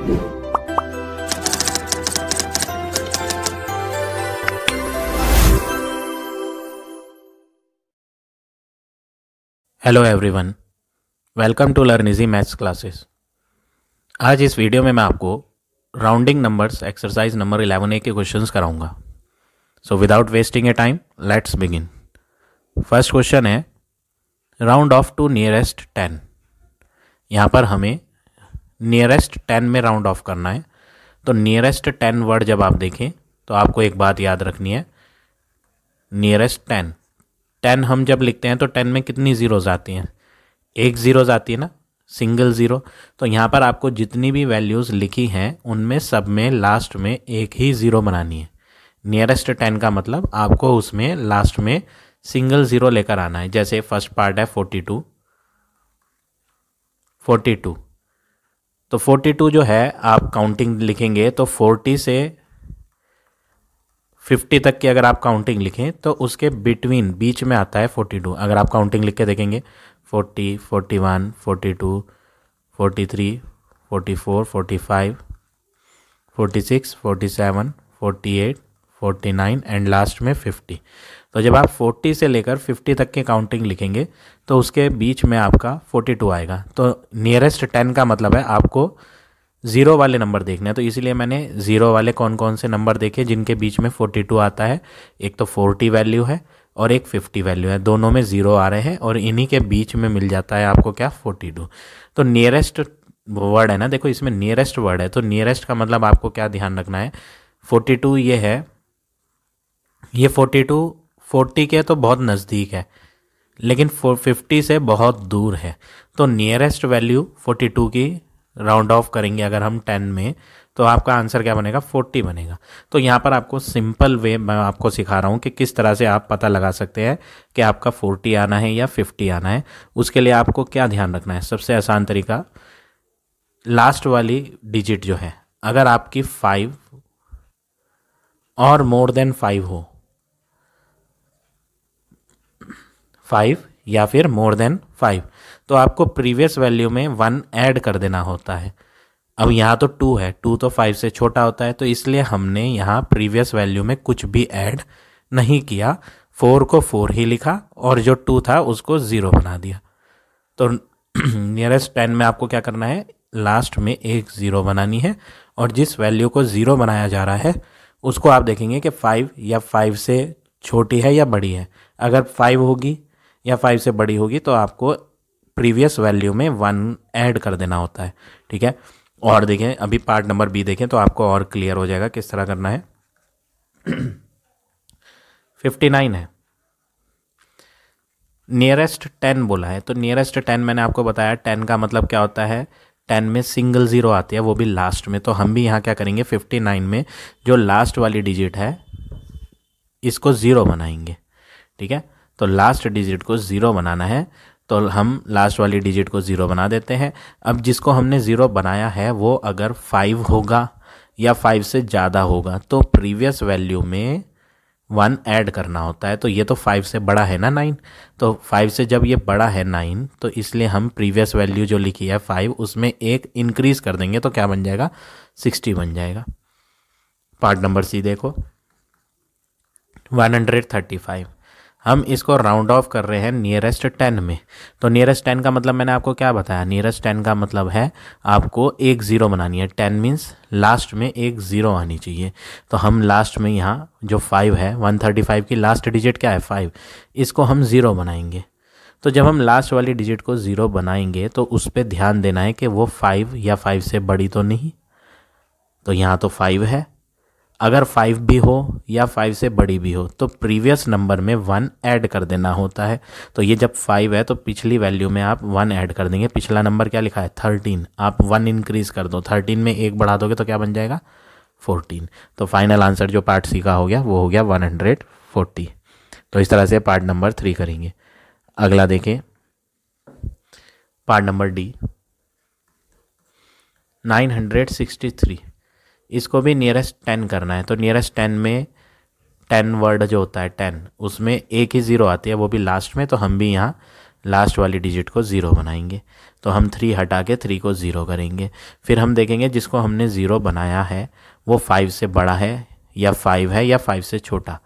hello everyone welcome to learn easy maths classes आज इस video में मैं आपको rounding numbers exercise number eleven A के क्वेश्चंस कराऊंगा so without wasting a time let's begin first question है round off to nearest ten यहाँ पर हमें नियरेस्ट टेन में राउंड ऑफ करना है तो नियरेस्ट टेन वर्ड जब आप देखें तो आपको एक बात याद रखनी है नियरेस्ट टेन टेन हम जब लिखते हैं तो टेन में कितनी ज़ीरोज़ आती हैं एक ज़ीरोज़ आती है ना सिंगल ज़ीरो तो यहाँ पर आपको जितनी भी वैल्यूज़ लिखी हैं उनमें सब में लास्ट में एक ही ज़ीरो बनानी है नियरेस्ट टेन का मतलब आपको उसमें लास्ट में सिंगल ज़ीरो लेकर आना है जैसे फर्स्ट पार्ट है फोर्टी टू फोर्टी टू तो 42 जो है आप काउंटिंग लिखेंगे तो 40 से 50 तक की अगर आप काउंटिंग लिखें तो उसके बिटवीन बीच में आता है 42 अगर आप काउंटिंग लिख के देखेंगे 40, 41, 42, 43, 44, 45, 46, 47, 48, 49 एंड लास्ट में 50 तो जब आप 40 से लेकर 50 तक की काउंटिंग लिखेंगे तो उसके बीच में आपका 42 आएगा तो नियरेस्ट 10 का मतलब है आपको ज़ीरो वाले नंबर देखने हैं तो इसीलिए मैंने ज़ीरो वाले कौन कौन से नंबर देखे जिनके बीच में 42 आता है एक तो 40 वैल्यू है और एक 50 वैल्यू है दोनों में ज़ीरो आ रहे हैं और इन्हीं के बीच में मिल जाता है आपको क्या 42 तो नियरेस्ट वर्ड है ना देखो इसमें नियरेस्ट वर्ड है तो नियरेस्ट का मतलब आपको क्या ध्यान रखना है 42 ये है ये 42 फोर्टी के तो बहुत नज़दीक है लेकिन फोर फिफ्टी से बहुत दूर है तो नियरेस्ट वैल्यू फोर्टी टू की राउंड ऑफ करेंगे अगर हम टेन में तो आपका आंसर क्या बनेगा फोर्टी बनेगा तो यहाँ पर आपको सिंपल वे मैं आपको सिखा रहा हूँ कि किस तरह से आप पता लगा सकते हैं कि आपका फोर्टी आना है या फिफ्टी आना है उसके लिए आपको क्या ध्यान रखना है सबसे आसान तरीका लास्ट वाली डिजिट जो है अगर आपकी फाइव और मोर देन फाइव हो फाइव या फिर मोर देन फाइव तो आपको प्रीवियस वैल्यू में वन ऐड कर देना होता है अब यहाँ तो टू है टू तो फाइव से छोटा होता है तो इसलिए हमने यहाँ प्रीवियस वैल्यू में कुछ भी ऐड नहीं किया फोर को फोर ही लिखा और जो टू था उसको ज़ीरो बना दिया तो नियरेस्ट टेन में आपको क्या करना है लास्ट में एक ज़ीरो बनानी है और जिस वैल्यू को ज़ीरो बनाया जा रहा है उसको आप देखेंगे कि फ़ाइव या फाइव से छोटी है या बड़ी है अगर फाइव होगी या फाइव से बड़ी होगी तो आपको प्रीवियस वैल्यू में वन ऐड कर देना होता है ठीक है और देखें अभी पार्ट नंबर बी देखें तो आपको और क्लियर हो जाएगा किस तरह करना है फिफ्टी नाइन है नियरेस्ट टेन बोला है तो नियरेस्ट टेन मैंने आपको बताया टेन का मतलब क्या होता है टेन में सिंगल ज़ीरो आती है वो भी लास्ट में तो हम भी यहाँ क्या करेंगे फिफ्टी नाइन में जो लास्ट वाली डिजिट है इसको ज़ीरो बनाएंगे ठीक है तो लास्ट डिजिट को ज़ीरो बनाना है तो हम लास्ट वाली डिजिट को ज़ीरो बना देते हैं अब जिसको हमने ज़ीरो बनाया है वो अगर फाइव होगा या फाइव से ज़्यादा होगा तो प्रीवियस वैल्यू में वन ऐड करना होता है तो ये तो फाइव से बड़ा है ना नाइन तो फाइव से जब ये बड़ा है नाइन तो इसलिए हम प्रीवियस वैल्यू जो लिखी है फाइव उसमें एक इंक्रीज़ कर देंगे तो क्या बन जाएगा सिक्सटी बन जाएगा पार्ट नंबर सी देखो वन हंड्रेड थर्टी फाइव हम इसको राउंड ऑफ कर रहे हैं नियरेस्ट टेन में तो नियरेस्ट टेन का मतलब मैंने आपको क्या बताया नियरेस्ट टेन का मतलब है आपको एक ज़ीरो बनानी है टेन मीन्स लास्ट में एक ज़ीरो आनी चाहिए तो हम लास्ट में यहाँ जो फाइव है वन थर्टी फाइव की लास्ट डिजिट क्या है फाइव इसको हम ज़ीरो बनाएंगे तो जब हम लास्ट वाली डिजिट को ज़ीरो बनाएंगे तो उस पर ध्यान देना है कि वो फाइव या फाइव से बड़ी तो नहीं तो यहाँ तो फाइव है अगर फाइव भी हो या फाइव से बड़ी भी हो तो प्रीवियस नंबर में वन ऐड कर देना होता है तो ये जब फाइव है तो पिछली वैल्यू में आप वन ऐड कर देंगे पिछला नंबर क्या लिखा है थर्टीन आप वन इंक्रीज़ कर दो थर्टीन में एक बढ़ा दोगे तो क्या बन जाएगा फोर्टीन तो फाइनल आंसर जो पार्ट सी का हो गया वो हो गया वन हंड्रेड फोर्टी तो इस तरह से पार्ट नंबर थ्री करेंगे अगला देखें part number D nine hundred sixty three इसको भी नियरेस्ट टेन करना है तो नियरेस्ट टेन में टेन वर्ड जो होता है टेन उसमें एक ही ज़ीरो आती है वो भी लास्ट में तो हम भी यहाँ लास्ट वाली डिजिट को ज़ीरो बनाएंगे तो हम थ्री हटा के थ्री को ज़ीरो करेंगे फिर हम देखेंगे जिसको हमने ज़ीरो बनाया है वो फाइव से बड़ा है या फाइव है या फाइव से छोटा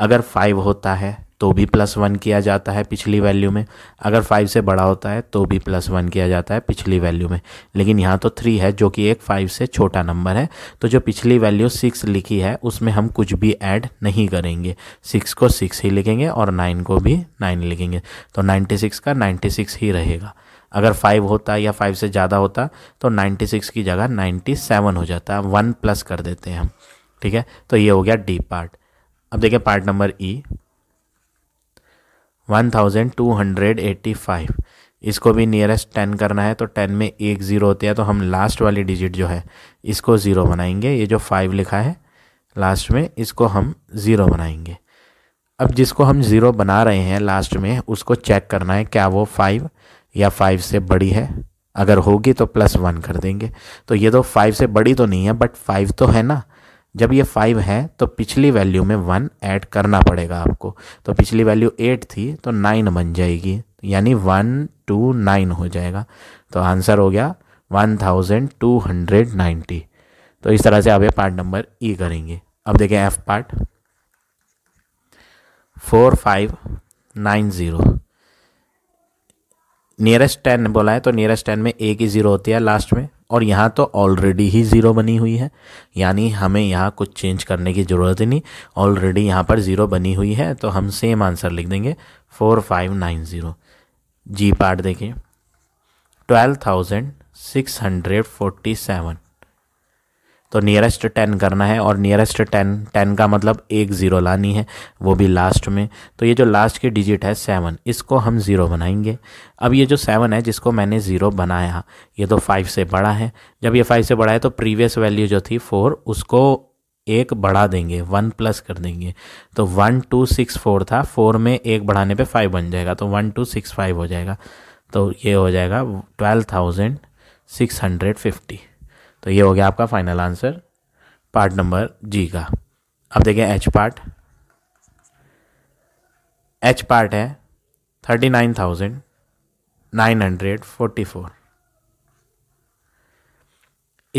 अगर फाइव होता है तो भी प्लस वन किया जाता है पिछली वैल्यू में अगर फाइव से बड़ा होता है तो भी प्लस वन किया जाता है पिछली वैल्यू में लेकिन यहाँ तो थ्री है जो कि एक फाइव से छोटा नंबर है तो जो पिछली वैल्यू सिक्स लिखी है उसमें हम कुछ भी ऐड नहीं करेंगे सिक्स को सिक्स ही लिखेंगे और नाइन को भी नाइन लिखेंगे तो नाइन्टी सिक्स का नाइन्टी सिक्स ही रहेगा अगर फाइव होता या फाइव से ज़्यादा होता तो नाइन्टी सिक्स की जगह नाइन्टी सेवन हो जाता है वन प्लस कर देते हैं हम ठीक है तो ये हो गया डी पार्ट अब देखिए part number E one thousand two hundred eighty five इसको भी नियरेस्ट टेन करना है तो टेन में एक ज़ीरो होती है तो हम लास्ट वाली डिजिट जो है इसको ज़ीरो बनाएंगे ये जो फाइव लिखा है लास्ट में इसको हम ज़ीरो बनाएंगे अब जिसको हम ज़ीरो बना रहे हैं लास्ट में उसको चेक करना है क्या वो फाइव या फाइव से बड़ी है अगर होगी तो प्लस वन कर देंगे तो ये तो फाइव से बड़ी तो नहीं है बट फाइव तो है ना जब ये फाइव है तो पिछली वैल्यू में वन ऐड करना पड़ेगा आपको तो पिछली वैल्यू एट थी तो नाइन बन जाएगी यानी वन टू नाइन हो जाएगा तो आंसर हो गया one thousand two hundred ninety तो इस तरह से आप ये पार्ट नंबर ई करेंगे अब देखें F part four five nine zero nearest ten बोला है तो नियरेस्ट टेन में एक ही ज़ीरो होती है लास्ट में और यहाँ तो ऑलरेडी ही ज़ीरो बनी हुई है यानी हमें यहाँ कुछ चेंज करने की ज़रूरत ही नहीं ऑलरेडी यहाँ पर ज़ीरो बनी हुई है तो हम सेम आंसर लिख देंगे four five nine zero G part देखिए twelve thousand six hundred forty seven तो नियरेस्ट टेन करना है और नियरेस्ट टेन टेन का मतलब एक ज़ीरो लानी है वो भी लास्ट में तो ये जो लास्ट की डिजिट है सेवन इसको हम ज़ीरो बनाएंगे अब ये जो सेवन है जिसको मैंने ज़ीरो बनाया ये तो फाइव से बड़ा है जब ये फाइव से बड़ा है तो प्रीवियस वैल्यू जो थी फोर उसको एक बढ़ा देंगे वन प्लस कर देंगे तो वन टू सिक्स फोर था फोर में एक बढ़ाने पे फाइव बन जाएगा तो वन टू सिक्स फाइव हो जाएगा तो ये हो जाएगा twelve thousand six hundred fifty तो ये हो गया आपका final answer part number G का अब देखें एच पार्ट एच पार्ट है thirty nine thousand nine hundred forty four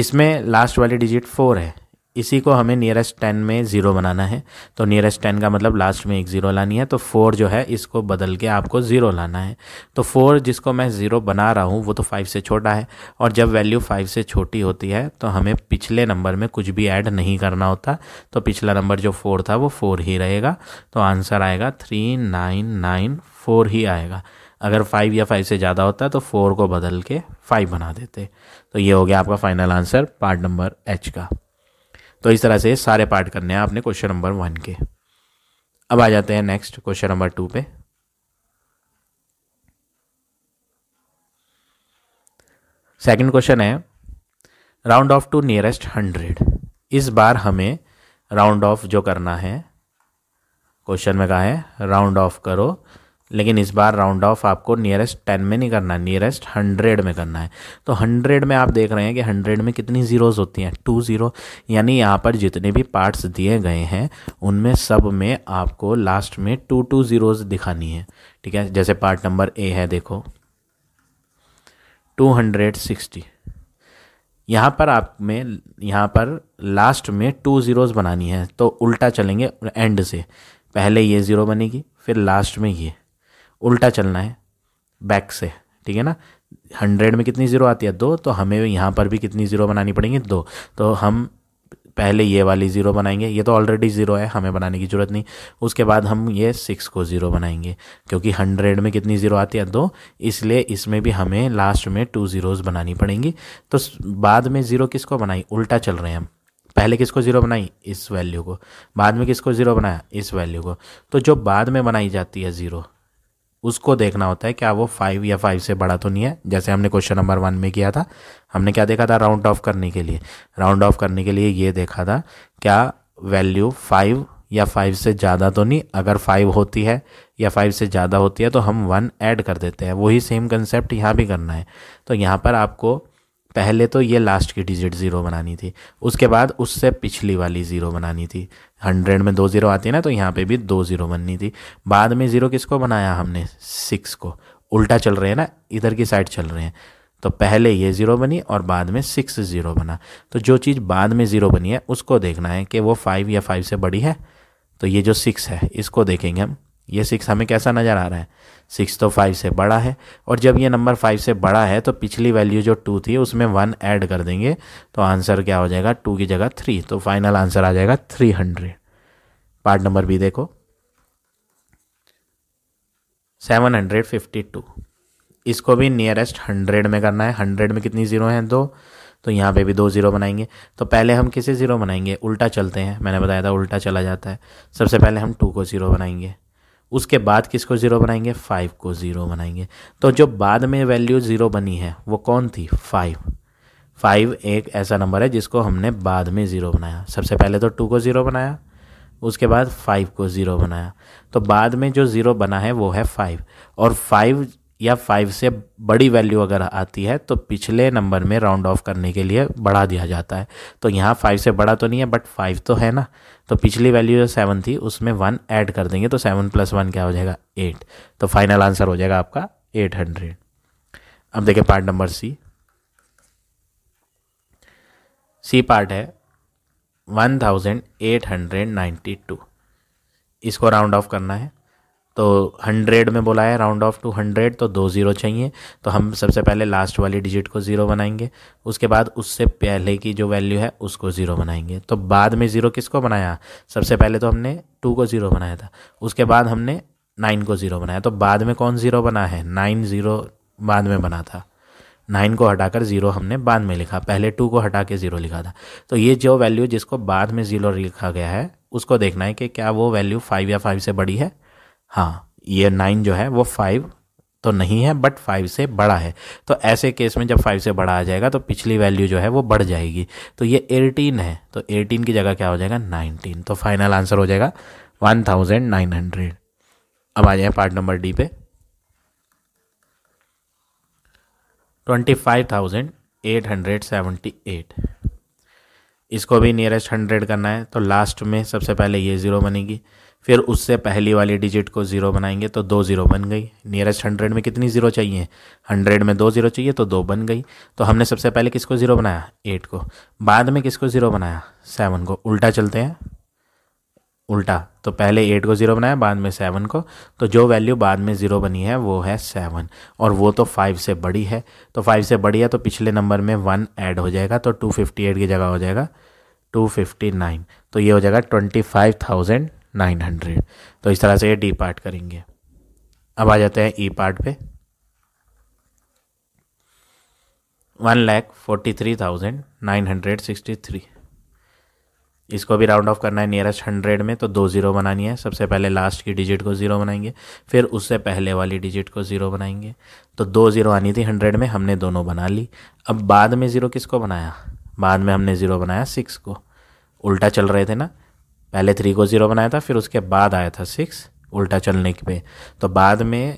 इसमें लास्ट वाली डिजिट फोर है इसी को हमें नियरेस्ट टेन में ज़ीरो बनाना है तो नियरेस्ट टेन का मतलब लास्ट में एक ज़ीरो लानी है तो फोर जो है इसको बदल के आपको ज़ीरो लाना है तो फोर जिसको मैं ज़ीरो बना रहा हूँ वो तो फाइव से छोटा है और जब वैल्यू फाइव से छोटी होती है तो हमें पिछले नंबर में कुछ भी ऐड नहीं करना होता तो पिछला नंबर जो फोर था वो फोर ही रहेगा तो आंसर आएगा थ्री नाइन नाइन फोर ही आएगा अगर फाइव या फाइव से ज़्यादा होता तो फोर को बदल के फाइव बना देते तो ये हो गया आपका final answer part number H का तो इस तरह से सारे पार्ट करने हैं आपने क्वेश्चन नंबर वन के अब आ जाते हैं नेक्स्ट क्वेश्चन नंबर टू पे सेकंड क्वेश्चन है round off to nearest hundred इस बार हमें राउंड ऑफ जो करना है क्वेश्चन में कहा है राउंड ऑफ करो लेकिन इस बार राउंड ऑफ आपको नियरेस्ट टेन में नहीं करना है नियरेस्ट हंड्रेड में करना है तो हंड्रेड में आप देख रहे हैं कि हंड्रेड में कितनी ज़ीरोज़ होती हैं टू ज़ीरो यानी यहाँ पर जितने भी पार्ट्स दिए गए हैं उनमें सब में आपको लास्ट में टू टू ज़ीरोज़ दिखानी है ठीक है जैसे पार्ट नंबर ए है देखो टू हंड्रेड सिक्सटी यहाँ पर आप में यहाँ पर लास्ट में टू ज़ीरोज़ बनानी है तो उल्टा चलेंगे एंड से पहले ये ज़ीरो बनेगी फिर लास्ट में ये उल्टा चलना है बैक से ठीक है ना हंड्रेड में कितनी ज़ीरो आती है दो तो हमें यहाँ पर भी कितनी ज़ीरो बनानी पड़ेंगी दो तो हम पहले ये वाली ज़ीरो बनाएंगे ये तो ऑलरेडी ज़ीरो है हमें बनाने की ज़रूरत नहीं उसके बाद हम ये सिक्स को ज़ीरो बनाएंगे क्योंकि हंड्रेड में कितनी ज़ीरो आती है दो इसलिए इसमें भी हमें लास्ट में टू ज़ीरोज़ बनानी पड़ेंगी तो बाद में ज़ीरो किसको बनाई उल्टा चल रहे हैं हम पहले किसको ज़ीरो बनाई इस वैल्यू को बाद में किसको ज़ीरो बनाया इस वैल्यू को तो जो बाद में बनाई जाती है ज़ीरो उसको देखना होता है क्या वो फाइव या फाइव से बड़ा तो नहीं है जैसे हमने क्वेश्चन नंबर वन में किया था हमने क्या देखा था राउंड ऑफ करने के लिए राउंड ऑफ करने के लिए ये देखा था क्या वैल्यू फाइव या फाइव से ज़्यादा तो नहीं अगर फाइव होती है या फाइव से ज़्यादा होती है तो हम वन ऐड कर देते हैं वही सेम कंसेप्ट यहाँ भी करना है तो यहाँ पर आपको पहले तो ये लास्ट की डिजिट ज़ीरो बनानी थी उसके बाद उससे पिछली वाली ज़ीरो बनानी थी हंड्रेड में दो ज़ीरो आती है ना तो यहाँ पे भी दो ज़ीरो बननी थी बाद में ज़ीरो किसको बनाया हमने सिक्स को उल्टा चल रहे हैं ना इधर की साइड चल रहे हैं तो पहले ये ज़ीरो बनी और बाद में सिक्स ज़ीरो बना तो जो चीज़ बाद में ज़ीरो बनी है उसको देखना है कि वो फाइव या फाइव से बड़ी है तो ये जो सिक्स है इसको देखेंगे हम ये सिक्स हमें कैसा नज़र आ रहा है सिक्स तो फाइव से बड़ा है और जब ये नंबर फाइव से बड़ा है तो पिछली वैल्यू जो टू थी उसमें वन ऐड कर देंगे तो आंसर क्या हो जाएगा टू की जगह थ्री तो फाइनल आंसर आ जाएगा थ्री हंड्रेड पार्ट नंबर भी देखो सेवन हंड्रेड फिफ्टी टू इसको भी नियरेस्ट हंड्रेड में करना है हंड्रेड में कितनी ज़ीरो हैं दो तो यहाँ पे भी दो ज़ीरो बनाएंगे तो पहले हम किसे ज़ीरो बनाएंगे उल्टा चलते हैं मैंने बताया था उल्टा चला जाता है सबसे पहले हम टू को ज़ीरो बनाएंगे उसके बाद किसको ज़ीरो बनाएंगे फाइव को ज़ीरो बनाएंगे तो जो बाद में वैल्यू ज़ीरो बनी है वो कौन थी फाइव फाइव एक ऐसा नंबर है जिसको हमने बाद में ज़ीरो बनाया सबसे पहले तो टू को ज़ीरो बनाया उसके बाद फाइव को ज़ीरो बनाया तो बाद में जो ज़ीरो बना है वो है फाइव और फाइव या फाइव से बड़ी वैल्यू अगर आती है तो पिछले नंबर में राउंड ऑफ करने के लिए बढ़ा दिया जाता है तो यहाँ फाइव से बड़ा तो नहीं है बट फाइव तो है ना तो पिछली वैल्यू जो सेवन थी उसमें वन ऐड कर देंगे तो सेवन प्लस वन क्या हो जाएगा एट तो फाइनल आंसर हो जाएगा आपका एट हंड्रेड अब देखिए part number C C part है one thousand eight hundred ninety two इसको राउंड ऑफ करना है तो हंड्रेड में बोला है राउंड ऑफ टू हंड्रेड तो दो ज़ीरो चाहिए तो हम सबसे पहले लास्ट वाली डिजिट को ज़ीरो बनाएंगे उसके बाद उससे पहले की जो वैल्यू है उसको ज़ीरो बनाएंगे तो बाद में ज़ीरो किसको बनाया सबसे पहले तो हमने टू को ज़ीरो बनाया था उसके बाद हमने नाइन को ज़ीरो बनाया तो बाद में कौन ज़ीरो बना है नाइन ज़ीरो बाद में बना था नाइन को हटाकर ज़ीरो हमने बाद में लिखा पहले टू को हटा के ज़ीरो लिखा था तो ये जो वैल्यू जिसको बाद में ज़ीरो लिखा गया है उसको देखना है कि क्या वो वैल्यू फाइव या फाइव से बड़ी है हाँ ये नाइन जो है वो फाइव तो नहीं है बट फाइव से बड़ा है तो ऐसे केस में जब फाइव से बड़ा आ जाएगा तो पिछली वैल्यू जो है वो बढ़ जाएगी तो ये एटीन है तो एटीन की जगह क्या हो जाएगा नाइनटीन तो फाइनल आंसर हो जाएगा वन थाउजेंड नाइन हंड्रेड अब आ जाए पार्ट नंबर डी पे twenty five thousand eight hundred seventy eight इसको भी नियरेस्ट हंड्रेड करना है तो लास्ट में सबसे पहले ये ज़ीरो बनेगी फिर उससे पहली वाली डिजिट को ज़ीरो बनाएंगे तो दो ज़ीरो बन गई नियरेस्ट हंड्रेड में कितनी ज़ीरो चाहिए हंड्रेड में दो ज़ीरो चाहिए तो दो बन गई तो हमने सबसे पहले किसको ज़ीरो बनाया एट को बाद में किसको ज़ीरो बनाया सेवन को उल्टा चलते हैं उल्टा तो पहले एट को ज़ीरो बनाया बाद में सेवन को तो जो वैल्यू बाद में ज़ीरो बनी है वो है सेवन और वो तो फाइव से बड़ी है तो फाइव से बड़ी है तो पिछले नंबर में वन ऐड हो जाएगा तो टू फिफ्टी एट की जगह हो जाएगा टू फिफ्टी नाइन तो ये हो जाएगा twenty five thousand nine hundred तो इस तरह से ये डी पार्ट करेंगे अब आ जाते हैं ई e पार्ट पे one lakh forty three thousand nine hundred sixty three इसको भी राउंड ऑफ करना है नियरेस्ट हंड्रेड में तो दो ज़ीरो बनानी है सबसे पहले लास्ट की डिजिट को ज़ीरो बनाएंगे फिर उससे पहले वाली डिजिट को ज़ीरो बनाएंगे तो दो ज़ीरो आनी थी हंड्रेड में हमने दोनों बना ली अब बाद में ज़ीरो किसको बनाया बाद में हमने ज़ीरो बनाया सिक्स को उल्टा चल रहे थे ना पहले थ्री को ज़ीरो बनाया था फिर उसके बाद आया था सिक्स उल्टा चलने पे तो बाद में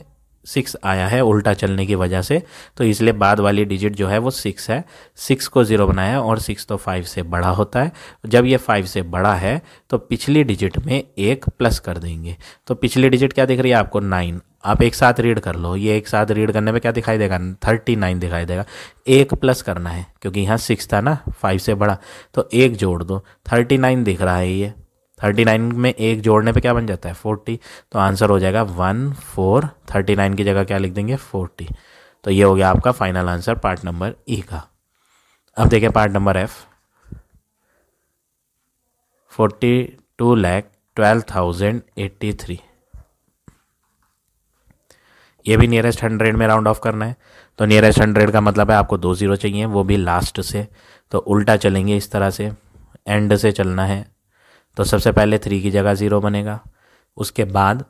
सिक्स आया है उल्टा चलने की वजह से तो इसलिए बाद वाली डिजिट जो है वो सिक्स है सिक्स को ज़ीरो बनाया और सिक्स तो फाइव से बड़ा होता है जब ये फाइव से बड़ा है तो पिछली डिजिट में एक प्लस कर देंगे तो पिछली डिजिट क्या दिख रही है आपको नाइन आप एक साथ रीड कर लो ये एक साथ रीड करने में क्या दिखाई देगा थर्टी नाइन दिखाई देगा एक प्लस करना है क्योंकि यहाँ सिक्स था ना फाइव से बड़ा तो एक जोड़ दो थर्टी नाइन दिख रहा है ये थर्टी नाइन में एक जोड़ने पे क्या बन जाता है फोर्टी तो आंसर हो जाएगा वन फोर थर्टी नाइन की जगह क्या लिख देंगे फोर्टी तो ये हो गया आपका final answer part number E का अब देखिए part number F forty two lakh twelve thousand eighty three ये भी नियरेस्ट हंड्रेड में राउंड ऑफ करना है तो नियरेस्ट हंड्रेड का मतलब है आपको दो ज़ीरो चाहिए वो भी लास्ट से तो उल्टा चलेंगे इस तरह से एंड से चलना है तो सबसे पहले थ्री की जगह ज़ीरो बनेगा उसके बाद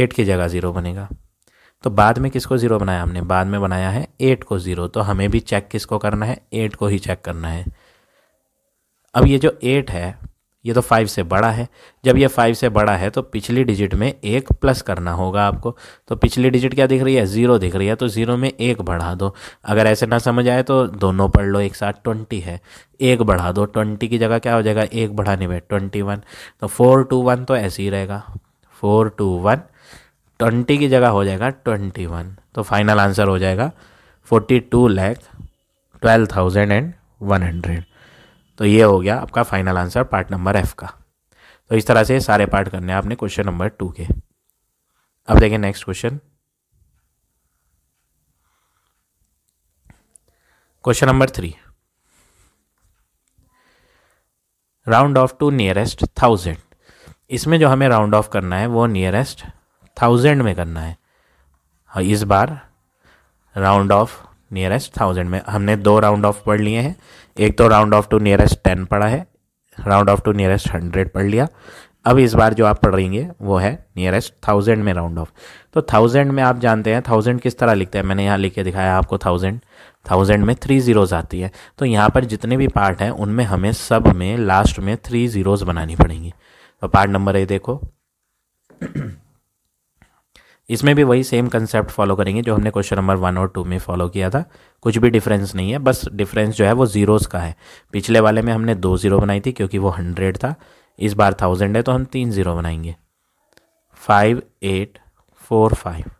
एट की जगह ज़ीरो बनेगा तो बाद में किसको ज़ीरो बनाया हमने बाद में बनाया है एट को ज़ीरो तो हमें भी चेक किसको करना है एट को ही चेक करना है अब ये जो एट है ये तो फाइव से बड़ा है जब ये फाइव से बड़ा है तो पिछली डिजिट में एक प्लस करना होगा आपको तो पिछली डिजिट क्या दिख रही है ज़ीरो दिख रही है तो ज़ीरो में एक बढ़ा दो अगर ऐसे ना समझ आए तो दोनों पढ़ लो एक साथ ट्वेंटी है एक बढ़ा दो ट्वेंटी की जगह क्या हो जाएगा एक बढ़ाने में ट्वेंटी वन तो फोर टू वन तो ऐसे ही रहेगा फोर टू वन ट्वेंटी की जगह हो जाएगा ट्वेंटी वन तो फाइनल आंसर हो जाएगा forty two lakh twelve thousand and one hundred तो ये हो गया आपका final answer part number F का तो इस तरह से सारे पार्ट करने हैं आपने क्वेश्चन नंबर टू के अब देखें next question question number three round off to nearest thousand इसमें जो हमें राउंड ऑफ करना है वो नियरेस्ट थाउजेंड में करना है और इस बार राउंड ऑफ नियरेस्ट थाउजेंड में हमने दो राउंड ऑफ पढ़ लिए हैं एक तो round off to nearest ten पढ़ा है round off to nearest hundred पढ़ लिया अब इस बार जो आप पढ़ रही है वो है नियरेस्ट थाउजेंड में राउंड ऑफ तो थाउजेंड में आप जानते हैं थाउजेंड किस तरह लिखते हैं मैंने यहाँ लिख के दिखाया आपको थाउजेंड थाउजेंड में थ्री ज़ीरोज़ आती है तो यहाँ पर जितने भी पार्ट हैं उनमें हमें सब में लास्ट में थ्री ज़ीरोज़ बनानी पड़ेंगी तो पार्ट नंबर ए देखो इसमें भी वही सेम कंसेप्ट फॉलो करेंगे जो हमने क्वेश्चन नंबर वन और टू में फॉलो किया था कुछ भी डिफरेंस नहीं है बस डिफरेंस जो है वो ज़ीरोज़ का है पिछले वाले में हमने दो ज़ीरो बनाई थी क्योंकि वो हंड्रेड था इस बार थाउजेंड है तो हम तीन ज़ीरो बनाएंगे फाइव एट फोर फाइव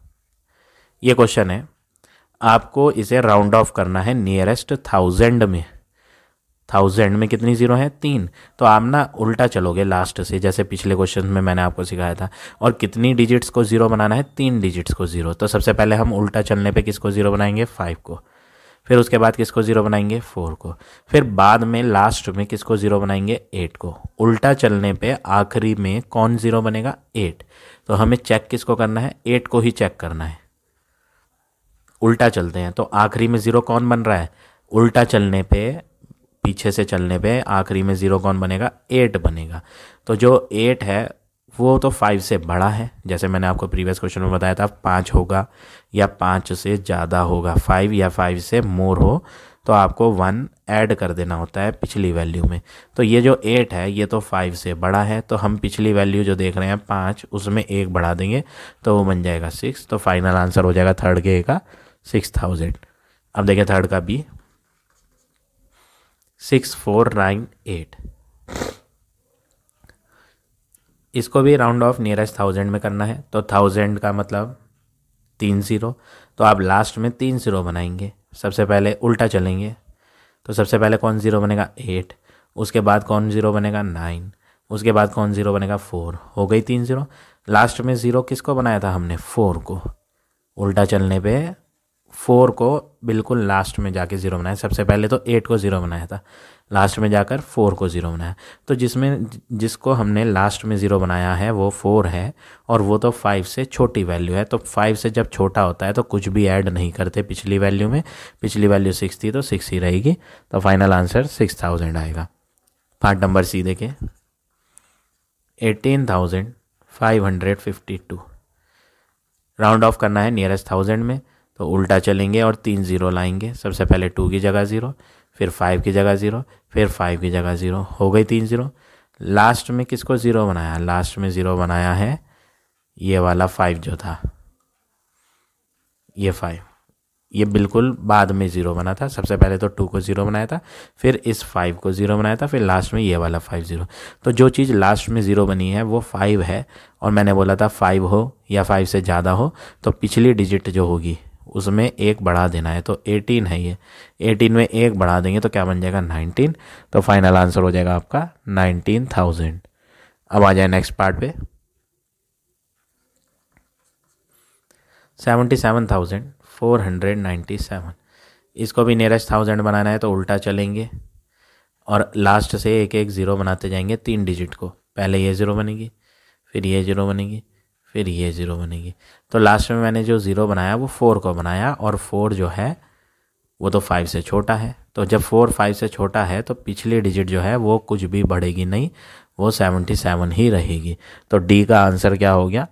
ये क्वेश्चन है आपको इसे राउंड ऑफ करना है नियरेस्ट थाउजेंड में थाउजेंड में कितनी ज़ीरो हैं तीन तो आप ना उल्टा चलोगे लास्ट से जैसे पिछले क्वेश्चन में मैंने आपको सिखाया था और कितनी डिजिट्स को ज़ीरो बनाना है तीन डिजिट्स को ज़ीरो तो सबसे पहले हम उल्टा चलने पर किसको ज़ीरो बनाएंगे फाइव को फिर उसके बाद किसको ज़ीरो बनाएंगे फोर को फिर बाद में लास्ट में किसको ज़ीरो बनाएंगे एट को उल्टा चलने पे आखिरी में कौन ज़ीरो बनेगा एट तो हमें चेक किसको करना है एट को ही चेक करना है उल्टा चलते हैं तो आखिरी में ज़ीरो कौन बन रहा है उल्टा चलने पे पीछे से चलने पे आखिरी में ज़ीरो कौन बनेगा एट बनेगा तो जो एट है वो तो फाइव से बड़ा है जैसे मैंने आपको प्रीवियस क्वेश्चन में बताया था पाँच होगा या पाँच से ज़्यादा होगा फाइव या फाइव से मोर हो तो आपको वन ऐड कर देना होता है पिछली वैल्यू में तो ये जो एट है ये तो फाइव से बड़ा है तो हम पिछली वैल्यू जो देख रहे हैं पाँच उसमें एक बढ़ा देंगे तो वो बन जाएगा सिक्स तो फाइनल आंसर हो जाएगा थर्ड के का सिक्स थाउजेंड अब देखिए थर्ड का B six four nine eight इसको भी राउंड ऑफ नियरेस्ट थाउजेंड में करना है तो थाउजेंड का मतलब तीन ज़ीरो तो आप लास्ट में तीन ज़ीरो बनाएंगे सबसे पहले उल्टा चलेंगे तो सबसे पहले कौन ज़ीरो बनेगा एट उसके बाद कौन ज़ीरो बनेगा नाइन उसके बाद कौन ज़ीरो बनेगा फोर हो गई तीन ज़ीरो लास्ट में ज़ीरो किसको बनाया था हमने फोर को उल्टा चलने पे फोर को बिल्कुल लास्ट में जाके ज़ीरो बनाया सबसे पहले तो एट को ज़ीरो बनाया था लास्ट में जाकर फोर को ज़ीरो बनाया तो जिसमें जिसको हमने लास्ट में ज़ीरो बनाया है वो फोर है और वो तो फाइव से छोटी वैल्यू है तो फाइव से जब छोटा होता है तो कुछ भी ऐड नहीं करते पिछली वैल्यू में पिछली वैल्यू सिक्स थी तो सिक्स ही रहेगी तो फाइनल आंसर सिक्स थाउजेंड आएगा पार्ट नंबर सी देखिए eighteen thousand five hundred fifty two round off करना है नियरेस्ट थाउजेंड में तो उल्टा चलेंगे और तीन ज़ीरो लाएंगे सबसे पहले टू की जगह ज़ीरो फिर फाइव की जगह ज़ीरो फिर फाइव की जगह ज़ीरो हो गई तीन ज़ीरो लास्ट में किसको ज़ीरो बनाया लास्ट में ज़ीरो बनाया है ये वाला फाइव जो था ये फाइव ये बिल्कुल बाद में ज़ीरो बना था सबसे पहले तो टू को ज़ीरो बनाया था फिर इस फाइव को ज़ीरो बनाया था फिर लास्ट में ये वाला फाइव ज़ीरो तो जो चीज़ लास्ट में ज़ीरो बनी है वो फाइव है और मैंने बोला था फाइव हो या फाइव से ज़्यादा हो तो पिछली डिजिट जो होगी उसमें एक बढ़ा देना है तो एटीन है ये एटीन में एक बढ़ा देंगे तो क्या बन जाएगा नाइनटीन तो फाइनल आंसर हो जाएगा आपका नाइनटीन थाउजेंड अब आ जाए नेक्स्ट पार्ट पे seventy seven thousand four hundred ninety seven इसको भी नियरेस्ट थाउजेंड बनाना है तो उल्टा चलेंगे और लास्ट से एक एक ज़ीरो बनाते जाएंगे तीन डिजिट को पहले ये ज़ीरो बनेगी फिर ये ज़ीरो बनेगी फिर ये ज़ीरो बनेगी तो लास्ट में मैंने जो ज़ीरो बनाया वो फ़ोर को बनाया और फोर जो है वो तो फाइव से छोटा है तो जब फोर फाइव से छोटा है तो पिछली डिजिट जो है वो कुछ भी बढ़ेगी नहीं वो सेवेंटी सेवन ही रहेगी तो डी का आंसर क्या हो गया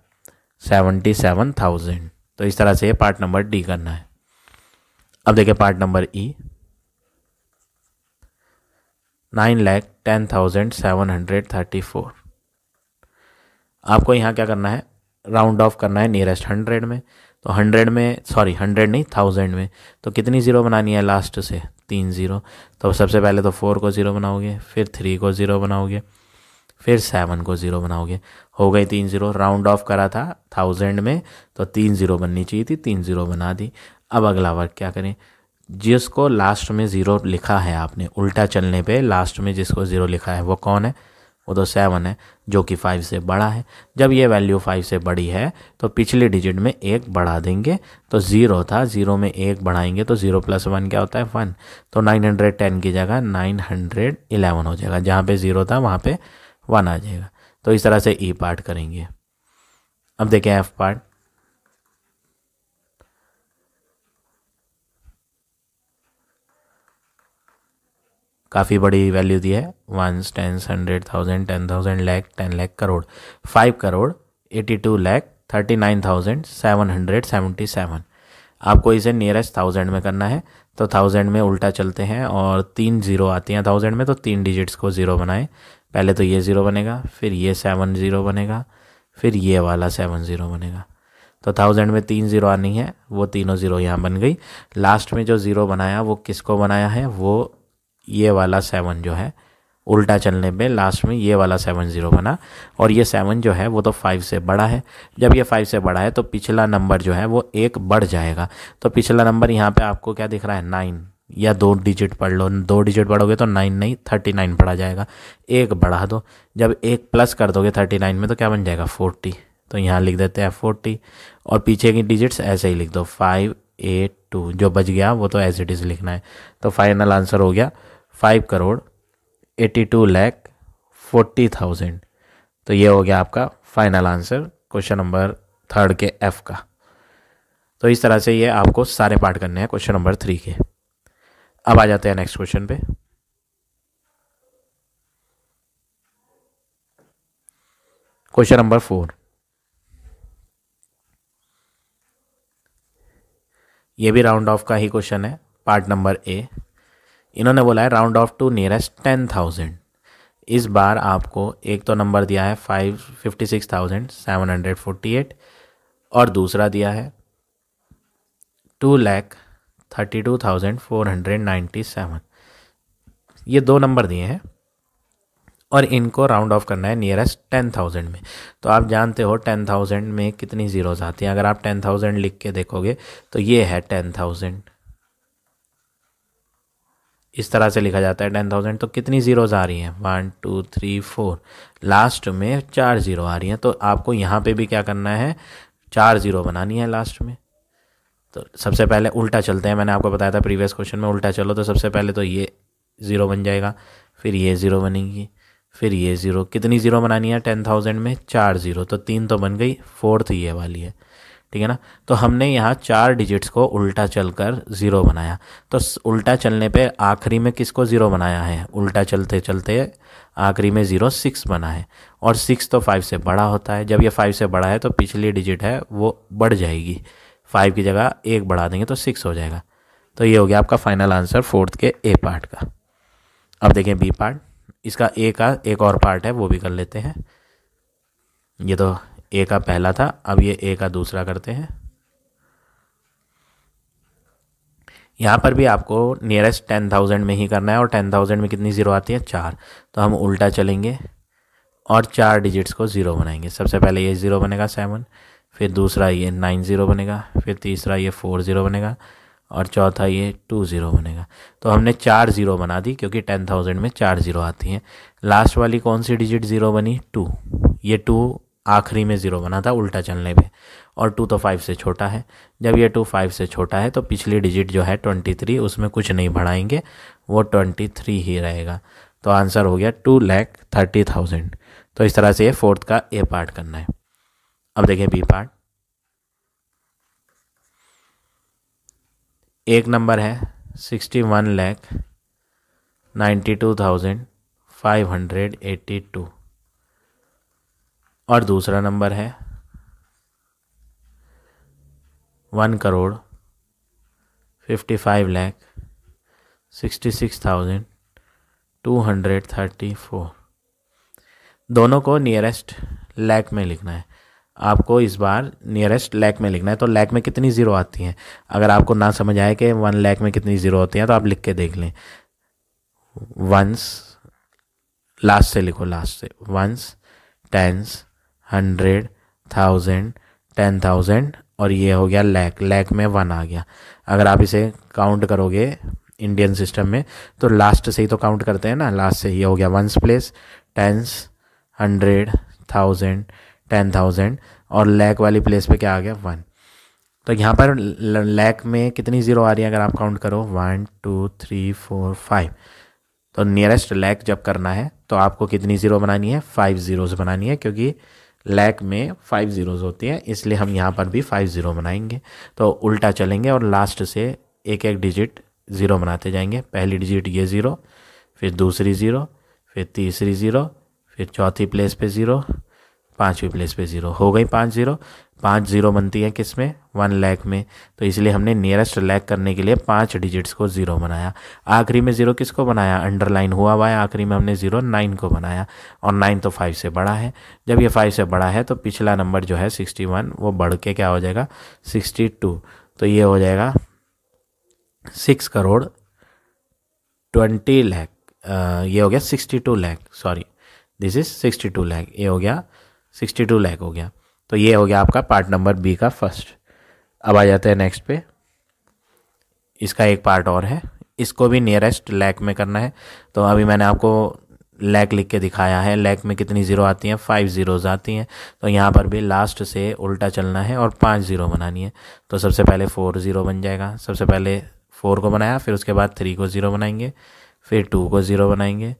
सेवेंटी सेवन थाउजेंड तो इस तरह से ये पार्ट नंबर डी करना है अब देखिए part number E nine lakh ten thousand seven hundred thirty four आपको यहाँ क्या करना है राउंड ऑफ करना है नियरेस्ट हंड्रेड में तो हंड्रेड में सॉरी हंड्रेड नहीं थाउजेंड में तो कितनी ज़ीरो बनानी है लास्ट से तीन ज़ीरो तो सबसे पहले तो फोर को ज़ीरो बनाओगे फिर थ्री को ज़ीरो बनाओगे फिर सेवन को ज़ीरो बनाओगे हो गई तीन ज़ीरो राउंड ऑफ करा था थाउजेंड में तो तीन ज़ीरो बननी चाहिए थी तीन ज़ीरो बना दी अब अगला वर्क क्या करें जिसको लास्ट में ज़ीरो लिखा है आपने उल्टा चलने पे लास्ट में जिसको ज़ीरो लिखा है वो कौन है वो तो सेवन है जो कि फाइव से बड़ा है जब ये वैल्यू फाइव से बड़ी है तो पिछले डिजिट में एक बढ़ा देंगे तो ज़ीरो था ज़ीरो में एक बढ़ाएंगे तो ज़ीरो प्लस वन क्या होता है वन तो नाइन हंड्रेड टेन की जगह नाइन हंड्रेड इलेवन हो जाएगा जहाँ पे ज़ीरो था वहाँ पे वन आ जाएगा तो इस तरह से ई e पार्ट करेंगे अब देखें एफ पार्ट काफ़ी बड़ी वैल्यू दी है ones tens hundred thousand ten thousand lakh ten lakh crore five crore eighty two lakh thirty nine thousand seven hundred seventy seven आपको इसे नियरेस्ट थाउजेंड में करना है तो थाउजेंड में उल्टा चलते हैं और तीन ज़ीरो आती हैं थाउजेंड में तो तीन डिजिट्स को ज़ीरो बनाएं पहले तो ये ज़ीरो बनेगा फिर ये सेवन ज़ीरो बनेगा फिर ये वाला सेवन ज़ीरो बनेगा तो थाउजेंड में तीन ज़ीरो आनी है वो तीनों ज़ीरो यहाँ बन गई लास्ट में जो ज़ीरो बनाया वो किसको बनाया है वो ये वाला सेवन जो है उल्टा चलने पे लास्ट में ये वाला सेवन ज़ीरो बना और ये सेवन जो है वो तो फाइव से बड़ा है जब ये फाइव से बड़ा है तो पिछला नंबर जो है वो एक बढ़ जाएगा तो पिछला नंबर यहाँ पे आपको क्या दिख रहा है नाइन या दो डिजिट पढ़ लो दो डिजिट पढ़ोगे तो नाइन नहीं थर्टी नाइन पढ़ा जाएगा एक बढ़ा दो जब एक प्लस कर दोगे थर्टी नाइन में तो क्या बन जाएगा फोर्टी तो यहाँ लिख देते हैं फोर्टी और पीछे की डिजिट्स ऐसे ही लिख दो फाइव एट टू जो बच गया वो तो एज इट इज़ लिखना है तो फाइनल आंसर हो गया five crore eighty two lakh forty thousand तो ये हो गया आपका final answer question number third के एफ का तो इस तरह से ये आपको सारे पार्ट करने हैं क्वेश्चन नंबर थ्री के अब आ जाते हैं नेक्स्ट क्वेश्चन पे क्वेश्चन नंबर फोर ये भी राउंड ऑफ का ही क्वेश्चन है पार्ट नंबर ए इन्होंने बोला है round off to nearest ten thousand इस बार आपको एक तो नंबर दिया है five fifty six thousand seven hundred forty eight और दूसरा दिया है two lakh thirty two thousand four hundred ninety seven ये दो नंबर दिए हैं और इनको राउंड ऑफ करना है नियरेस्ट टेन थाउजेंड में तो आप जानते हो टेन थाउजेंड में कितनी ज़ीरोज़ आती हैं अगर आप टेन थाउजेंड लिख के देखोगे तो ये है टेन थाउजेंड इस तरह से लिखा जाता है टेन थाउजेंड तो कितनी ज़ीरोज़ आ रही हैं one two three four last में चार ज़ीरो आ रही हैं तो आपको यहाँ पे भी क्या करना है चार ज़ीरो बनानी है लास्ट में तो सबसे पहले उल्टा चलते हैं मैंने आपको बताया था प्रीवियस क्वेश्चन में उल्टा चलो तो सबसे पहले तो ये ज़ीरो बन जाएगा फिर ये ज़ीरो बनेगी फिर ये ज़ीरो कितनी ज़ीरो बनानी है टेन थाउजेंड में चार ज़ीरो तो तीन तो बन गई फोर्थ ये वाली है ठीक है ना तो हमने यहाँ चार डिजिट्स को उल्टा चलकर ज़ीरो बनाया तो उल्टा चलने पे आखिरी में किसको ज़ीरो बनाया है उल्टा चलते चलते आखिरी में ज़ीरो सिक्स बना है और सिक्स तो फाइव से बड़ा होता है जब ये फाइव से बड़ा है तो पिछली डिजिट है वो बढ़ जाएगी फाइव की जगह एक बढ़ा देंगे तो सिक्स हो जाएगा तो ये हो गया आपका फाइनल आंसर फोर्थ के ए पार्ट का अब देखें बी पार्ट इसका ए का एक और पार्ट है वो भी कर लेते हैं ये तो ए का पहला था अब ये ए का दूसरा करते हैं यहाँ पर भी आपको नियरेस्ट टेन थाउजेंड में ही करना है और टेन थाउजेंड में कितनी ज़ीरो आती है चार तो हम उल्टा चलेंगे और चार डिजिट्स को ज़ीरो बनाएंगे सबसे पहले ये ज़ीरो बनेगा सेवन फिर दूसरा ये नाइन ज़ीरो बनेगा फिर तीसरा ये फोर ज़ीरो बनेगा और चौथा ये टू ज़ीरो बनेगा तो हमने चार ज़ीरो बना दी क्योंकि टेन थाउजेंड में चार ज़ीरो आती हैं लास्ट वाली कौन सी डिजिट ज़ीरो बनी टू ये टू आखिरी में ज़ीरो बना था उल्टा चलने पे और टू तो फाइव से छोटा है जब ये टू फाइव से छोटा है तो पिछली डिजिट जो है ट्वेंटी थ्री उसमें कुछ नहीं बढ़ाएंगे वो ट्वेंटी थ्री ही रहेगा तो आंसर हो गया टू लैख थर्टी थाउजेंड तो इस तरह से ये फोर्थ का ए पार्ट करना है अब देखिए बी पार्ट एक नंबर है sixty one lakh ninety two thousand five hundred eighty two और दूसरा नंबर है one crore fifty five lakh sixty six thousand two hundred thirty four दोनों को नियरेस्ट लैक में लिखना है आपको इस बार नियरेस्ट लैक में लिखना है तो लैक में कितनी ज़ीरो आती हैं अगर आपको ना समझ आए कि वन लैक में कितनी ज़ीरो होती हैं तो आप लिख के देख लें वंस लास्ट से लिखो लास्ट से ones tens hundred thousand ten thousand और ये हो गया लैक लैक में वन आ गया अगर आप इसे काउंट करोगे इंडियन सिस्टम में तो लास्ट से ही तो काउंट करते हैं ना लास्ट से ये हो गया ones place tens hundred thousand ten thousand और लैक वाली प्लेस पे क्या आ गया वन तो यहाँ पर लैक में कितनी ज़ीरो आ रही है अगर आप काउंट करो one two three four five तो नियरेस्ट लैक जब करना है तो आपको कितनी ज़ीरो बनानी है फाइव ज़ीरोज़ बनानी है क्योंकि लैक में फाइव ज़ीरोज़ होती हैं इसलिए हम यहाँ पर भी फाइव ज़ीरो बनाएंगे तो उल्टा चलेंगे और लास्ट से एक एक डिजिट ज़ीरो बनाते जाएंगे पहली डिजिट ये ज़ीरो फिर दूसरी ज़ीरो फिर तीसरी ज़ीरो फिर चौथी प्लेस पे ज़ीरो पाँचवीं प्लेस पे ज़ीरो हो गई पाँच ज़ीरो पाँच ज़ीरो बनती है किस में वन लैख में तो इसलिए हमने नियरेस्ट लैक करने के लिए पाँच डिजिट्स को ज़ीरो बनाया आखिरी में ज़ीरो किसको बनाया अंडरलाइन हुआ हुआ है आखिरी में हमने ज़ीरो नाइन को बनाया और नाइन तो फाइव से बड़ा है जब ये फाइव से बड़ा है तो पिछला नंबर जो है सिक्सटी वन वो बढ़ के क्या हो जाएगा सिक्सटी टू तो ये हो जाएगा सिक्स करोड़ ट्वेंटी लैख ये हो गया sixty two lakh sorry this is sixty two lakh ये हो गया सिक्सटी टू लैक हो गया तो ये हो गया आपका पार्ट नंबर बी का फर्स्ट अब आ जाते हैं नेक्स्ट पे इसका एक पार्ट और है इसको भी नियरेस्ट लैक में करना है तो अभी मैंने आपको लैक लिख के दिखाया है लैक में कितनी ज़ीरो आती हैं फाइव ज़ीरोज़ आती हैं तो यहाँ पर भी लास्ट से उल्टा चलना है और पाँच ज़ीरो बनानी है तो सबसे पहले फ़ोर ज़ीरो बन जाएगा सबसे पहले फ़ोर को बनाया फिर उसके बाद थ्री को ज़ीरो बनाएंगे फिर टू को ज़ीरो बनाएंगे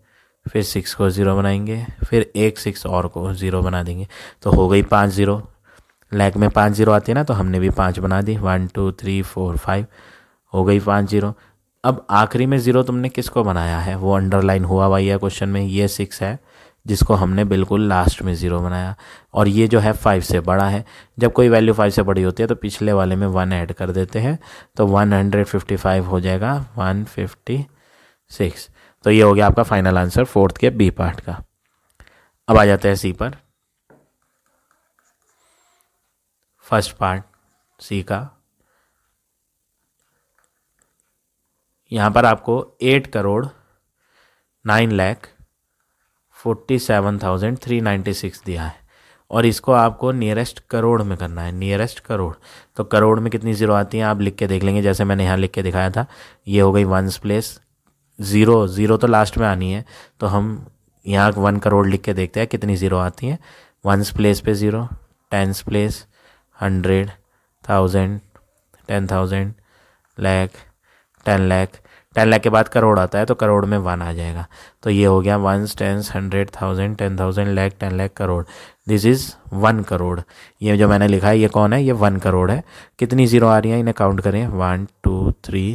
फिर सिक्स को ज़ीरो बनाएंगे फिर एक सिक्स और को ज़ीरो बना देंगे तो हो गई पाँच ज़ीरो लैग में पाँच ज़ीरो आती है ना तो हमने भी पाँच बना दी one two three four five हो गई पाँच ज़ीरो अब आखिरी में ज़ीरो तुमने किसको बनाया है वो अंडरलाइन हुआ हुआ है क्वेश्चन में ये सिक्स है जिसको हमने बिल्कुल लास्ट में ज़ीरो बनाया और ये जो है फाइव से बड़ा है जब कोई वैल्यू फाइव से बड़ी होती है तो पिछले वाले में वन ऐड कर देते हैं तो वन हंड्रेड फिफ्टी फाइव हो जाएगा वन फिफ्टी सिक्स तो ये हो गया आपका फाइनल आंसर फोर्थ के बी पार्ट का अब आ जाते हैं सी पर फर्स्ट पार्ट सी का यहाँ पर आपको eight crore nine lakh forty seven thousand three ninety six दिया है और इसको आपको नियरेस्ट करोड़ में करना है नियरेस्ट करोड़ तो करोड़ में कितनी ज़ीरो आती हैं आप लिख के देख लेंगे जैसे मैंने यहाँ लिख के दिखाया था ये हो गई वंस प्लेस ज़ीरो ज़ीरो तो लास्ट में आनी है तो हम यहाँ वन करोड़ लिख के देखते हैं कितनी ज़ीरो आती हैं वंस प्लेस पे zero tens place hundred thousand ten thousand lakh ten lakh ten lakh के बाद करोड़ आता है तो करोड़ में वन आ जाएगा तो ये हो गया ones tens hundred thousand ten thousand lakh ten lakh crore this is one crore ये जो मैंने लिखा है ये कौन है ये वन करोड़ है कितनी ज़ीरो आ रही है इन्हें काउंट करें one two three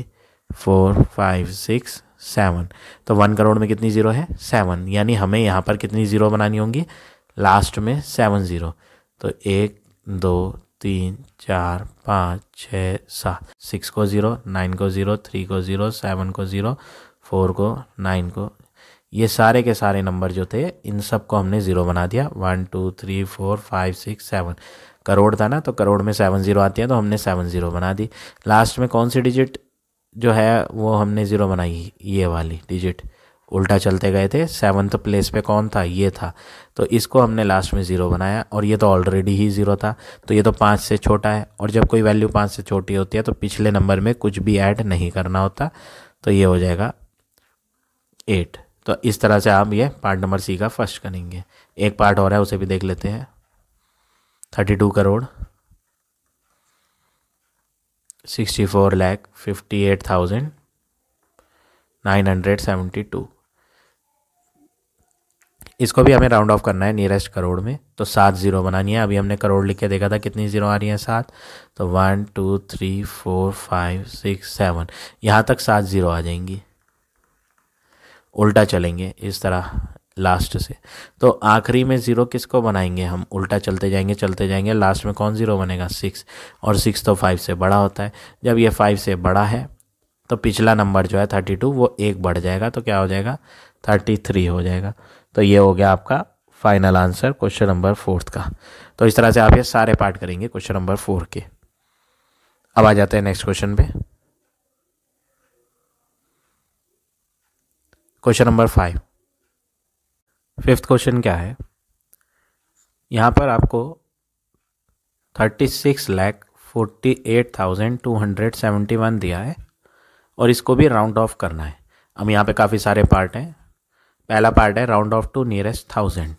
four five six seven तो वन करोड़ में कितनी ज़ीरो है सेवन यानी हमें यहाँ पर कितनी ज़ीरो बनानी होंगी लास्ट में सेवन ज़ीरो तो एक दो तीन चार पाँच छः सात सिक्स को ज़ीरो नाइन को ज़ीरो थ्री को ज़ीरो सेवन को ज़ीरो फोर को नाइन को ये सारे के सारे नंबर जो थे इन सब को हमने ज़ीरो बना दिया one two three four five six seven crore था ना तो करोड़ में सेवन ज़ीरो आती है तो हमने सेवन ज़ीरो बना दी लास्ट में कौन सी डिजिट जो है वो हमने ज़ीरो बनाई ये वाली डिजिट उल्टा चलते गए थे सेवन्थ प्लेस पे कौन था ये था तो इसको हमने लास्ट में ज़ीरो बनाया और ये तो ऑलरेडी ही ज़ीरो था तो ये तो पाँच से छोटा है और जब कोई वैल्यू पाँच से छोटी होती है तो पिछले नंबर में कुछ भी ऐड नहीं करना होता तो ये हो जाएगा एट तो इस तरह से आप ये पार्ट नंबर सी का फर्स्ट करेंगे एक पार्ट और है उसे भी देख लेते हैं thirty two crore sixty four lakh fifty eight thousand nine hundred seventy two इसको भी हमें राउंड ऑफ करना है नियरेस्ट करोड़ में तो सात ज़ीरो बनानी है अभी हमने करोड़ लिख के देखा था कितनी ज़ीरो आ रही है सात तो one two three four five six seven यहाँ तक सात ज़ीरो आ जाएंगी उल्टा चलेंगे इस तरह लास्ट से तो आखिरी में ज़ीरो किसको बनाएंगे हम उल्टा चलते जाएंगे चलते जाएंगे लास्ट में कौन ज़ीरो बनेगा सिक्स और सिक्स तो फाइव से बड़ा होता है जब ये फाइव से बड़ा है तो पिछला नंबर जो है थर्टी टू वो एक बढ़ जाएगा तो क्या हो जाएगा थर्टी थ्री हो जाएगा तो ये हो गया आपका final answer question number fourth का तो इस तरह से आप ये सारे पार्ट करेंगे क्वेश्चन नंबर फोर के अब आ जाते हैं नेक्स्ट क्वेश्चन पे question number five fifth question क्या है यहाँ पर आपको thirty six lakh forty eight thousand two hundred seventy one दिया है और इसको भी राउंड ऑफ करना है अब यहाँ पे काफ़ी सारे पार्ट हैं पहला पार्ट है round off to nearest thousand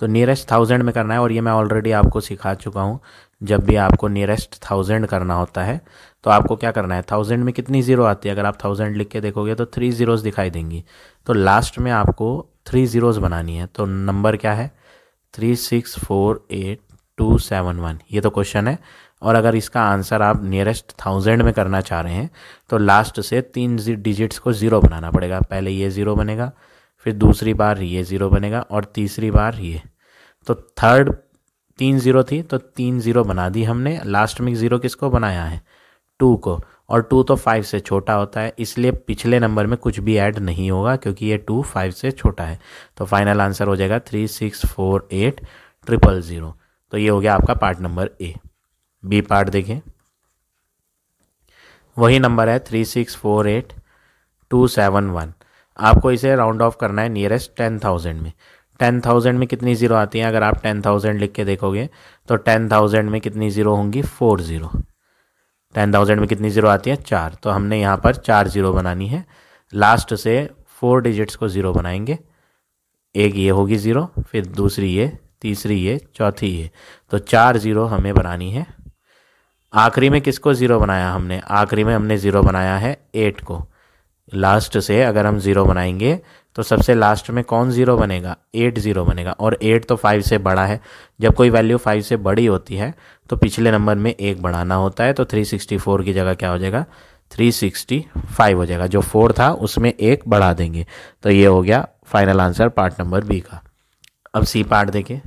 तो नियरेस्ट थाउजेंड में करना है और ये मैं ऑलरेडी आपको सिखा चुका हूँ जब भी आपको नियरेस्ट थाउजेंड करना होता है तो आपको क्या करना है थाउजेंड में कितनी ज़ीरो आती है अगर आप थाउजेंड लिख के देखोगे तो थ्री ज़ीरोज़ दिखाई देंगी तो लास्ट में आपको थ्री ज़ीरोज़ बनानी है तो नंबर क्या है three six four eight two seven one ये तो क्वेश्चन है और अगर इसका आंसर आप नियरेस्ट थाउजेंड में करना चाह रहे हैं तो लास्ट से तीन डिजिट्स को ज़ीरो बनाना पड़ेगा पहले ये ज़ीरो बनेगा फिर दूसरी बार ये ज़ीरो बनेगा और तीसरी बार ये तो थर्ड तीन ज़ीरो थी तो तीन ज़ीरो बना दी हमने लास्ट में ज़ीरो किसको बनाया है टू को और टू तो फाइव से छोटा होता है इसलिए पिछले नंबर में कुछ भी ऐड नहीं होगा क्योंकि ये टू फाइव से छोटा है तो फाइनल आंसर हो जाएगा three six four eight triple zero तो ये हो गया आपका part number A B part देखें वही नंबर है three six four eight two seven one आपको इसे राउंड ऑफ करना है नियरेस्ट टेन थाउजेंड में टेन थाउजेंड में कितनी ज़ीरो आती हैं अगर आप टेन थाउजेंड लिख के देखोगे तो टेन थाउजेंड में कितनी ज़ीरो होंगी फोर ज़ीरो टेन थाउजेंड में कितनी ज़ीरो आती है चार तो हमने यहाँ पर चार ज़ीरो बनानी है लास्ट से फोर डिजिट्स को ज़ीरो बनाएंगे एक ये होगी ज़ीरो फिर दूसरी ये तीसरी ये चौथी ये तो चार ज़ीरो हमें बनानी है आखिरी में किसको ज़ीरो बनाया हमने आखिरी में हमने ज़ीरो बनाया है एट को लास्ट से अगर हम ज़ीरो बनाएंगे तो सबसे लास्ट में कौन ज़ीरो बनेगा एट ज़ीरो बनेगा और एट तो फाइव से बड़ा है जब कोई वैल्यू फाइव से बड़ी होती है तो पिछले नंबर में एक बढ़ाना होता है तो थ्री सिक्सटी फोर की जगह क्या हो जाएगा थ्री सिक्सटी फाइव हो जाएगा जो फोर था उसमें एक बढ़ा देंगे तो ये हो गया final answer part number B का अब सी पार्ट देखिए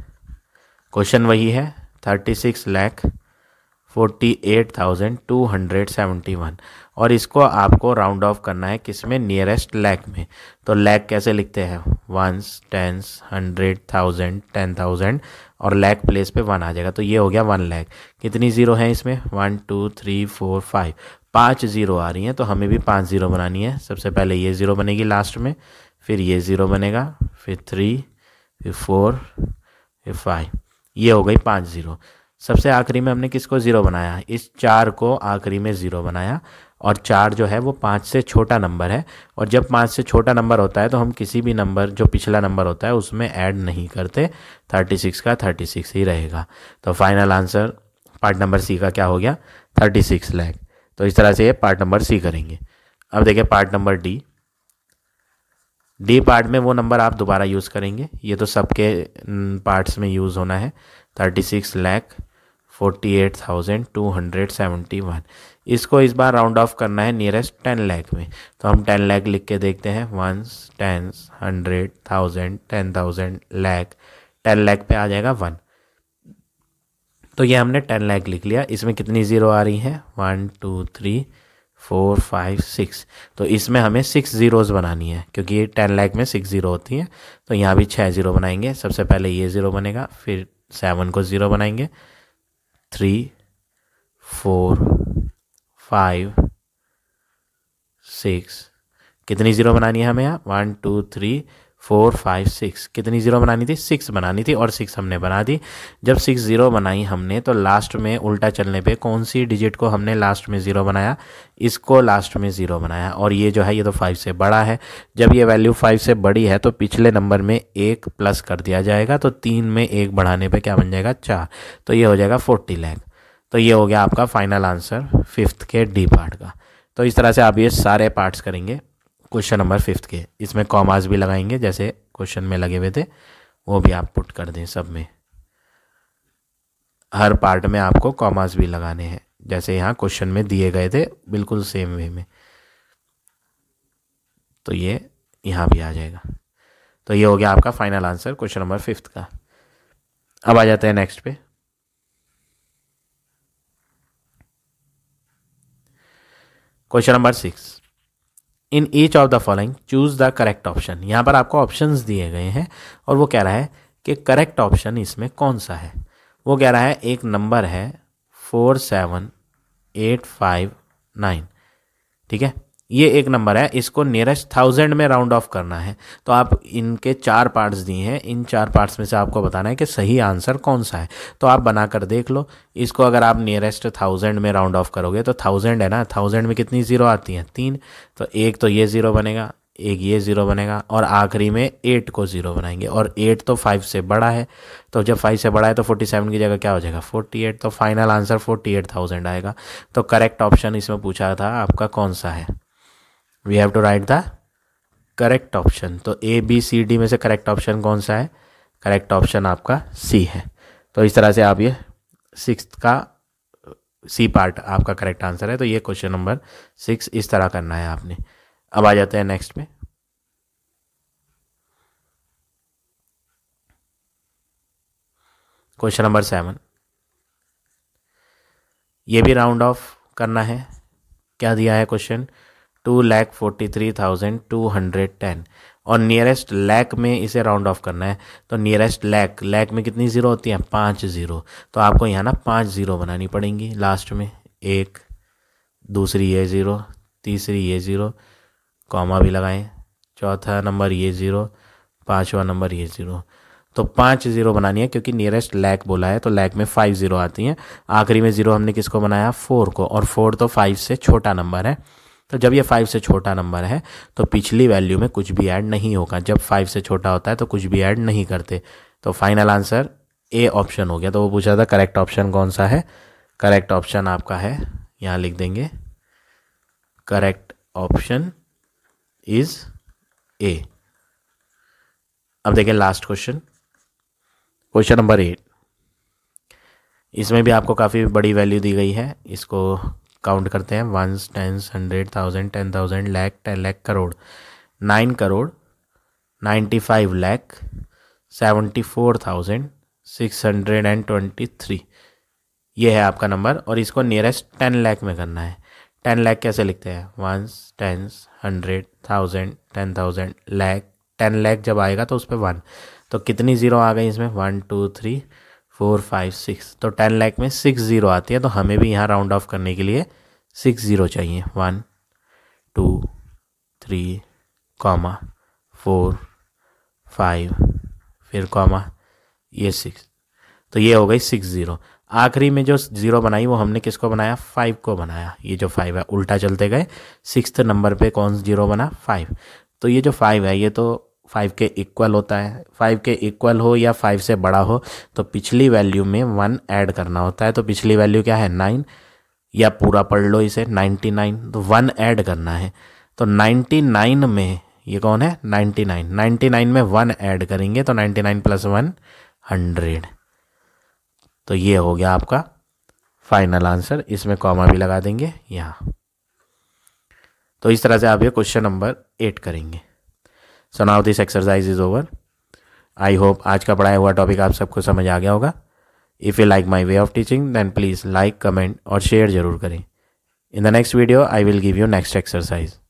क्वेश्चन वही है thirty six lakh forty eight thousand two hundred seventy one और इसको आपको राउंड ऑफ करना है किस में नियरेस्ट लैक में तो लैक कैसे लिखते हैं ones tens hundred thousand ten thousand और लैक प्लेस पे वन आ जाएगा तो ये हो गया वन लैक कितनी ज़ीरो है इसमें one two three four five पाँच ज़ीरो आ रही हैं तो हमें भी पाँच ज़ीरो बनानी है सबसे पहले ये ज़ीरो बनेगी लास्ट में फिर ये ज़ीरो बनेगा फिर थ्री फिर फोर फिर फाइव ये हो गई पाँच ज़ीरो सबसे आखिरी में हमने किसको ज़ीरो बनाया इस चार को आखिरी में ज़ीरो बनाया और चार जो है वो पाँच से छोटा नंबर है और जब पाँच से छोटा नंबर होता है तो हम किसी भी नंबर जो पिछला नंबर होता है उसमें ऐड नहीं करते थर्टी सिक्स का थर्टी सिक्स ही रहेगा तो final answer part number C का क्या हो गया थर्टी सिक्स लैख तो इस तरह से ये पार्ट नंबर सी करेंगे अब देखिए part number D D part में वो नंबर आप दोबारा यूज़ करेंगे ये तो सबके पार्ट्स में यूज़ होना है thirty six lakh forty eight thousand two hundred seventy one इसको इस बार राउंड ऑफ करना है नियरेस्ट टेन लैख में तो हम टेन लैख लिख के देखते हैं ones tens hundred thousand ten thousand lakh ten lakh पे आ जाएगा वन तो ये हमने टेन लैख लिख लिया इसमें कितनी ज़ीरो आ रही हैं one two three four five six तो इसमें हमें सिक्स ज़ीरोज़ बनानी है क्योंकि ये टेन लैख में सिक्स ज़ीरो होती हैं तो यहाँ भी छः ज़ीरो बनाएंगे सबसे पहले ये ज़ीरो बनेगा फिर सेवन को ज़ीरो बनाएंगे थ्री फोर फाइव सिक्स कितनी ज़ीरो बनानी है हमें यहाँ one two three four five six कितनी ज़ीरो बनानी थी सिक्स बनानी थी और सिक्स हमने बना दी जब सिक्स ज़ीरो बनाई हमने तो लास्ट में उल्टा चलने पे कौन सी डिजिट को हमने लास्ट में ज़ीरो बनाया इसको लास्ट में ज़ीरो बनाया और ये जो है ये तो फाइव से बड़ा है जब ये वैल्यू फाइव से बड़ी है तो पिछले नंबर में एक प्लस कर दिया जाएगा तो तीन में एक बढ़ाने पर क्या बन जाएगा चार तो ये हो जाएगा फोर्टी लैख तो ये हो गया आपका फाइनल आंसर फिफ्थ के डी पार्ट का तो इस तरह से आप ये सारे पार्ट्स करेंगे क्वेश्चन नंबर फिफ्थ के इसमें कॉमास भी लगाएंगे जैसे क्वेश्चन में लगे हुए थे वो भी आप पुट कर दें सब में हर पार्ट में आपको कॉमास भी लगाने हैं जैसे यहाँ क्वेश्चन में दिए गए थे बिल्कुल सेम वे में तो ये यहाँ भी आ जाएगा तो ये हो गया आपका final answer question number fifth का अब आ जाते हैं नेक्स्ट पे question number six in each of the following choose the correct option यहाँ पर आपको ऑप्शंस दिए गए हैं और वो कह रहा है कि करेक्ट ऑप्शन इसमें कौन सा है वो कह रहा है एक नंबर है four seven eight five nine ठीक है ये एक नंबर है इसको नियरेस्ट थाउजेंड में राउंड ऑफ करना है तो आप इनके चार पार्ट्स दिए हैं इन चार पार्ट्स में से आपको बताना है कि सही आंसर कौन सा है तो आप बना कर देख लो इसको अगर आप नियरेस्ट थाउजेंड में राउंड ऑफ करोगे तो थाउजेंड है ना थाउजेंड में कितनी ज़ीरो आती हैं तीन तो एक तो ये ज़ीरो बनेगा एक ये ज़ीरो बनेगा और आखिरी में एट को ज़ीरो बनाएंगे और एट तो फाइव से बड़ा है तो जब फाइव से बड़ा है तो फोर्टी सेवन की जगह क्या हो जाएगा फोर्टी एट तो final answer forty eight thousand आएगा तो करेक्ट ऑप्शन इसमें पूछा था आपका कौन सा है we have to write the correct option तो ए बी सी डी में से करेक्ट ऑप्शन कौन सा है करेक्ट ऑप्शन आपका सी है तो इस तरह से आप ये सिक्स का सी पार्ट आपका करेक्ट आंसर है तो ये क्वेश्चन नंबर सिक्स इस तरह करना है आपने अब आ जाते हैं नेक्स्ट में क्वेश्चन नंबर सेवन ये भी राउंड ऑफ करना है क्या दिया है question two lakh forty three thousand two hundred ten और नियरेस्ट लैक में इसे राउंड ऑफ करना है तो नियरेस्ट लैक लैक में कितनी ज़ीरो होती हैं पाँच ज़ीरो तो आपको यहाँ ना पाँच ज़ीरो बनानी पड़ेंगी लास्ट में एक दूसरी ये ज़ीरो तीसरी ये ज़ीरो कॉमा भी लगाएं चौथा नंबर ये ज़ीरो पाँचवा नंबर ये ज़ीरो तो पाँच ज़ीरो बनानी है क्योंकि नियरेस्ट लैक बोला है तो लैक में फाइव ज़ीरो आती हैं आखिरी में ज़ीरो हमने किसको बनाया फोर को और फोर तो फाइव से छोटा नंबर है तो जब ये फाइव से छोटा नंबर है तो पिछली वैल्यू में कुछ भी ऐड नहीं होगा जब फाइव से छोटा होता है तो कुछ भी ऐड नहीं करते तो फाइनल आंसर ए ऑप्शन हो गया तो वो पूछा था करेक्ट ऑप्शन कौन सा है करेक्ट ऑप्शन आपका है यहाँ लिख देंगे करेक्ट ऑप्शन इज ए अब देखिए last question question number eight इसमें भी आपको काफ़ी बड़ी वैल्यू दी गई है इसको काउंट करते हैं ones tens hundred thousand ten thousand lakh ten lakh crore nine crore ninety five lakh seventy four thousand six hundred and twenty three ये है आपका नंबर और इसको नियरेस्ट टेन लैख में करना है टेन लैख कैसे लिखते हैं ones tens hundred thousand ten thousand lakh ten lakh जब आएगा तो उस पर वन तो कितनी ज़ीरो आ गई इसमें one two three four five six तो टेन लाख में सिक्स ज़ीरो आती है तो हमें भी यहाँ राउंड ऑफ करने के लिए सिक्स ज़ीरो चाहिए one two three comma four five फिर कॉमा ये सिक्स तो ये हो गई सिक्स ज़ीरो आखिरी में जो ज़ीरो बनाई वो हमने किसको बनाया फाइव को बनाया ये जो फाइव है उल्टा चलते गए सिक्स नंबर पे कौन ज़ीरो बना फाइव तो ये जो फाइव है ये तो फाइव के इक्वल होता है फाइव के इक्वल हो या फाइव से बड़ा हो तो पिछली वैल्यू में वन ऐड करना होता है तो पिछली वैल्यू क्या है नाइन या पूरा पढ़ लो इसे नाइन्टी नाइन तो वन ऐड करना है तो नाइन्टी नाइन में ये कौन है नाइन्टी नाइन नाइन्टी नाइन में वन ऐड करेंगे तो ninety nine plus one hundred तो ये हो गया आपका फाइनल आंसर इसमें कॉमा भी लगा देंगे यहाँ तो इस तरह से आप ये क्वेश्चन नंबर एट करेंगे so now this exercise is over I hope आज का पढ़ाया हुआ टॉपिक आप सबको समझ आ गया होगा if you like my way of teaching then please like comment और शेयर ज़रूर करें in the next video I will give you next exercise